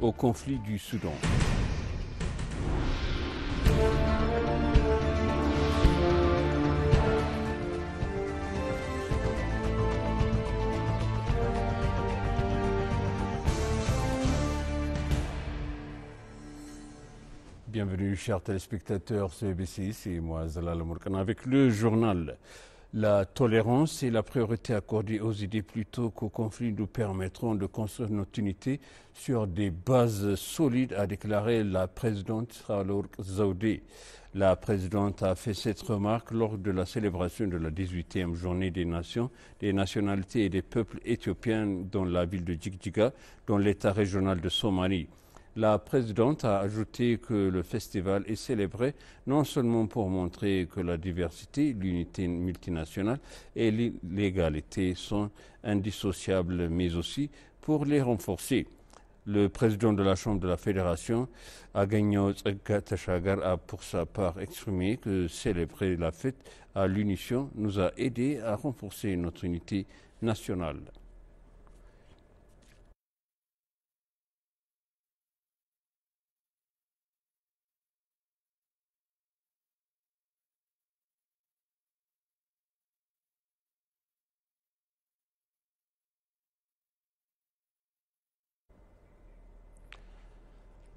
au conflit du Soudan. Bienvenue, chers téléspectateurs, c'est EBC, c'est moi Zalal Mourkana avec le journal la tolérance et la priorité accordée aux idées plutôt qu'aux conflits nous permettront de construire notre unité sur des bases solides, a déclaré la présidente Raoul Zaoudé. La présidente a fait cette remarque lors de la célébration de la 18e journée des nations, des nationalités et des peuples éthiopiens dans la ville de Djigdjiga, dans l'état régional de Somalie. La présidente a ajouté que le festival est célébré non seulement pour montrer que la diversité, l'unité multinationale et l'égalité sont indissociables, mais aussi pour les renforcer. Le président de la Chambre de la Fédération, Agagno Tsega a pour sa part exprimé que célébrer la fête à l'unition nous a aidés à renforcer notre unité nationale.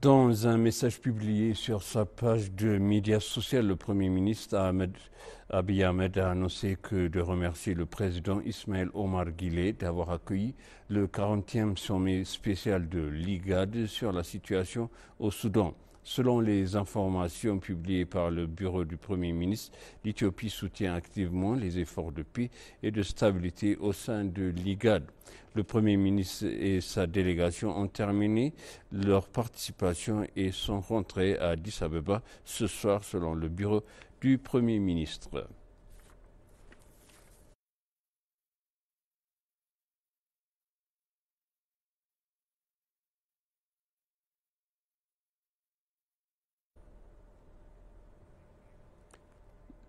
Dans un message publié sur sa page de médias sociaux, le Premier ministre Ahmed, Abiy Ahmed a annoncé que de remercier le président Ismail Omar Guillet d'avoir accueilli le 40e sommet spécial de l'IGAD sur la situation au Soudan. Selon les informations publiées par le bureau du Premier ministre, l'Éthiopie soutient activement les efforts de paix et de stabilité au sein de l'IGAD. Le Premier ministre et sa délégation ont terminé leur participation et sont rentrés à Addis Abeba ce soir selon le bureau du Premier ministre.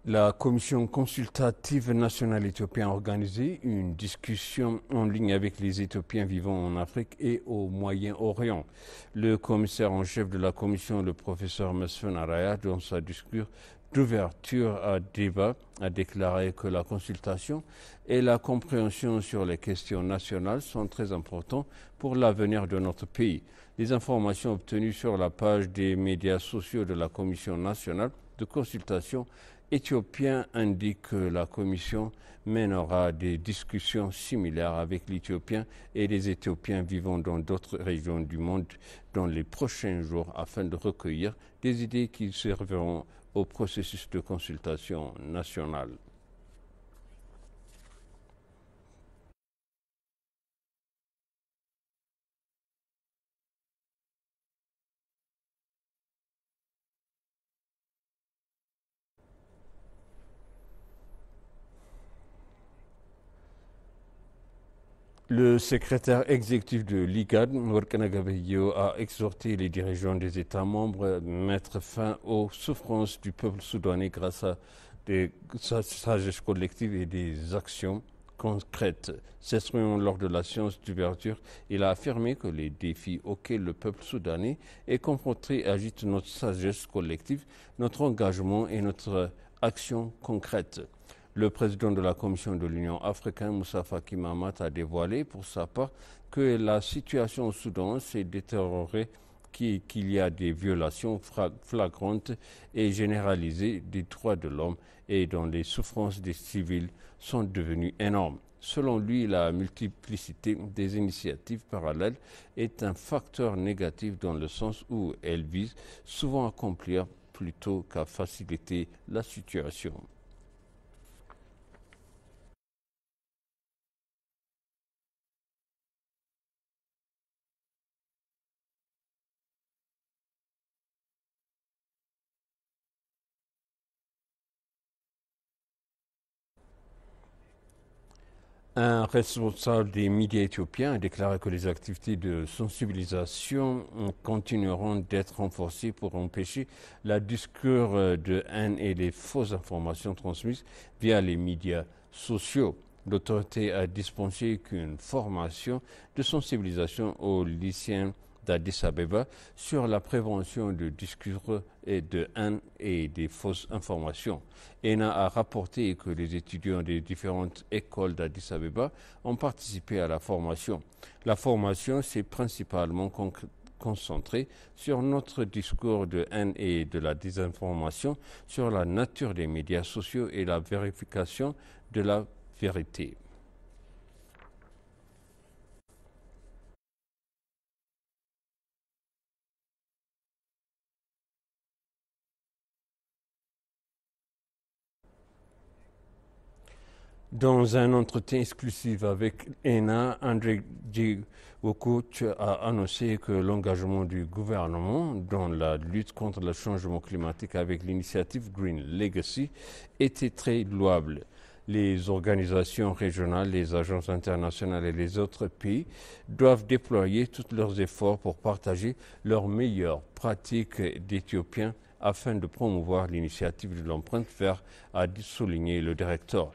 La Commission consultative nationale éthiopienne a organisé une discussion en ligne avec les Éthiopiens vivant en Afrique et au Moyen-Orient. Le commissaire en chef de la Commission, le professeur Mesfen Araya, dans sa discours d'ouverture à débat, a déclaré que la consultation et la compréhension sur les questions nationales sont très importants pour l'avenir de notre pays. Les informations obtenues sur la page des médias sociaux de la Commission nationale de consultation éthiopien indique que la Commission mènera des discussions similaires avec l'Éthiopien et les Éthiopiens vivant dans d'autres régions du monde dans les prochains jours afin de recueillir des idées qui serviront au processus de consultation nationale. Le secrétaire exécutif de l'IGAD, Morkana a exhorté les dirigeants des États membres à mettre fin aux souffrances du peuple soudanais grâce à des sagesse collectives et des actions concrètes. S'exprimant lors de la séance d'ouverture, il a affirmé que les défis auxquels le peuple soudanais est confronté agitent notre sagesse collective, notre engagement et notre action concrète. Le président de la Commission de l'Union africaine, Moussa Faki a dévoilé pour sa part que la situation au Soudan s'est détériorée qu'il y a des violations flagrantes et généralisées des droits de l'homme et dont les souffrances des civils sont devenues énormes. Selon lui, la multiplicité des initiatives parallèles est un facteur négatif dans le sens où elles visent souvent à accomplir plutôt qu'à faciliter la situation. Un responsable des médias éthiopiens a déclaré que les activités de sensibilisation continueront d'être renforcées pour empêcher la discours de haine et les fausses informations transmises via les médias sociaux. L'autorité a dispensé qu'une formation de sensibilisation aux lycéens d'Addis Abeba sur la prévention du discours de haine et des fausses informations. ENA a rapporté que les étudiants des différentes écoles d'Addis Abeba ont participé à la formation. La formation s'est principalement concentrée sur notre discours de haine et de la désinformation, sur la nature des médias sociaux et la vérification de la vérité. Dans un entretien exclusif avec ENA, André coach a annoncé que l'engagement du gouvernement dans la lutte contre le changement climatique avec l'initiative Green Legacy était très louable. Les organisations régionales, les agences internationales et les autres pays doivent déployer tous leurs efforts pour partager leurs meilleures pratiques d'Éthiopiens afin de promouvoir l'initiative de l'empreinte verte, a souligné le directeur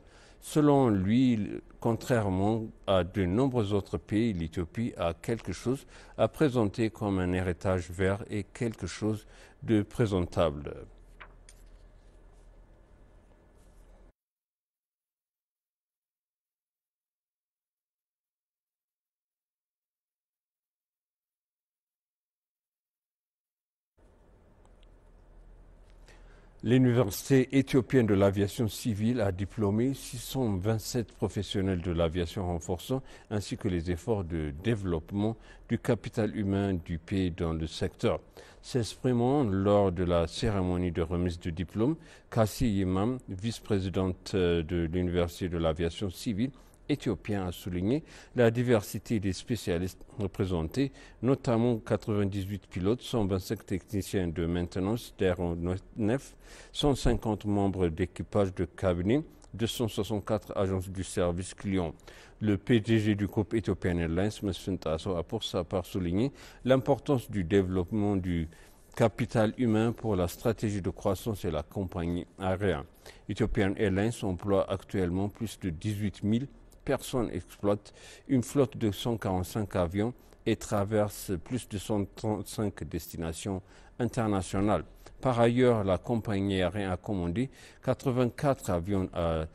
Selon lui, contrairement à de nombreux autres pays, l'Éthiopie a quelque chose à présenter comme un héritage vert et quelque chose de présentable. L'Université éthiopienne de l'aviation civile a diplômé 627 professionnels de l'aviation renforçant ainsi que les efforts de développement du capital humain du pays dans le secteur. S'exprimant lors de la cérémonie de remise de diplôme, Kassi Imam, vice-présidente euh, de l'Université de l'aviation civile, éthiopien a souligné la diversité des spécialistes représentés, notamment 98 pilotes, 125 techniciens de maintenance d'aéronefs, 150 membres d'équipage de cabinet, 264 agences du service client. Le PDG du groupe Ethiopian Airlines, M. Tasso, a pour sa part souligné l'importance du développement du capital humain pour la stratégie de croissance et la compagnie aérienne. Ethiopian Airlines emploie actuellement plus de 18 000 personne exploite une flotte de 145 avions et traverse plus de 135 destinations internationales. Par ailleurs, la compagnie aérienne a commandé 84 avions à euh,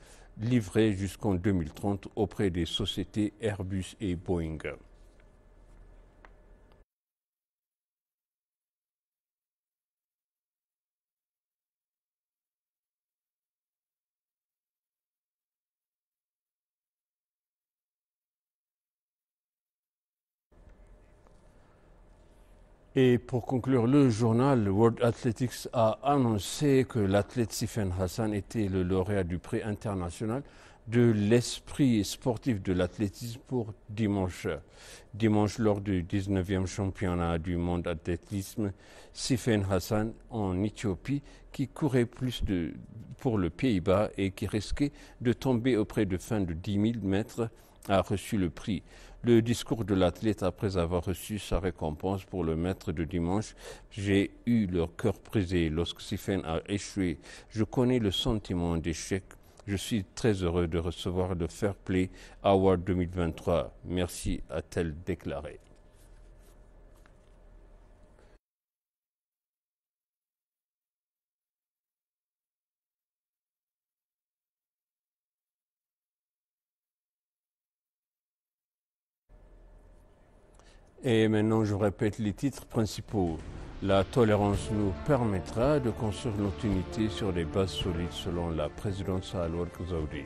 livrer jusqu'en 2030 auprès des sociétés Airbus et Boeing. Et pour conclure le journal, World Athletics a annoncé que l'athlète Sifen Hassan était le lauréat du prix international de l'esprit sportif de l'athlétisme pour dimanche. Dimanche, lors du 19e championnat du monde d'athlétisme, Sifen Hassan en Éthiopie, qui courait plus pour le Pays-Bas et qui risquait de tomber auprès de fin de 10 000 mètres, a reçu le prix. Le discours de l'athlète après avoir reçu sa récompense pour le maître de dimanche, j'ai eu le cœur brisé lorsque a échoué. Je connais le sentiment d'échec. Je suis très heureux de recevoir le Fair Play Award 2023. Merci, a-t-elle déclaré. Et maintenant, je répète les titres principaux. La tolérance nous permettra de construire notre unité sur des bases solides selon la présidente Saaloua Zaoudi.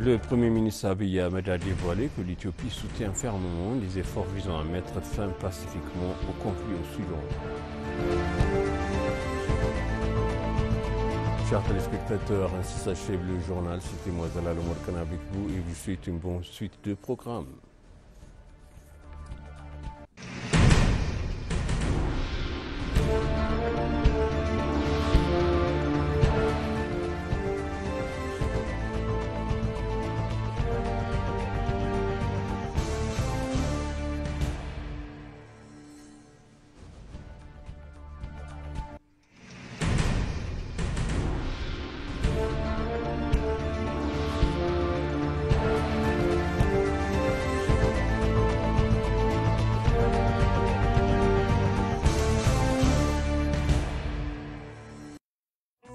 Le Premier ministre Abiy Ahmed a dévoilé que l'Éthiopie soutient fermement les efforts visant à mettre fin pacifiquement au conflit au Soudan. Chers téléspectateurs, ainsi s'achève le journal. C'était moi Lomorkan avec vous et vous souhaite une bonne suite de programmes.